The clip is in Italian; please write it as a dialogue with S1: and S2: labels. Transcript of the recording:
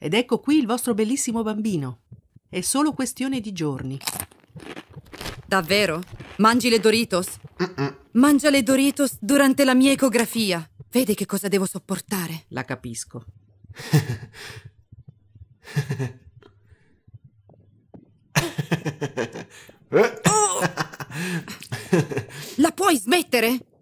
S1: Ed ecco qui il vostro bellissimo bambino. È solo questione di giorni. Davvero? Mangi le Doritos? Mm-mm. Mangia le Doritos durante la mia ecografia. Vede che cosa devo sopportare.
S2: La capisco.
S3: Oh!
S4: La puoi smettere?